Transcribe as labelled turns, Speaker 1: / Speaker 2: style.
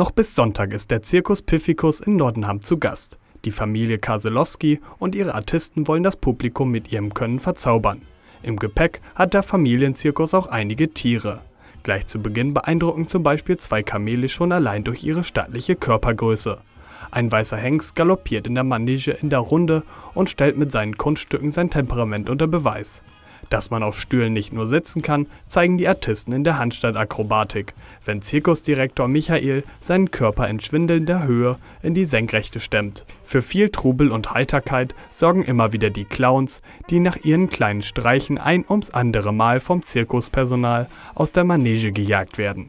Speaker 1: Noch bis Sonntag ist der Zirkus Piffikus in Nordenham zu Gast. Die Familie Kaselowski und ihre Artisten wollen das Publikum mit ihrem Können verzaubern. Im Gepäck hat der Familienzirkus auch einige Tiere. Gleich zu Beginn beeindrucken zum Beispiel zwei Kamele schon allein durch ihre stattliche Körpergröße. Ein weißer Hengst galoppiert in der Manege in der Runde und stellt mit seinen Kunststücken sein Temperament unter Beweis. Dass man auf Stühlen nicht nur sitzen kann, zeigen die Artisten in der Handstandakrobatik, wenn Zirkusdirektor Michael seinen Körper in schwindelnder Höhe in die Senkrechte stemmt. Für viel Trubel und Heiterkeit sorgen immer wieder die Clowns, die nach ihren kleinen Streichen ein ums andere Mal vom Zirkuspersonal aus der Manege gejagt werden.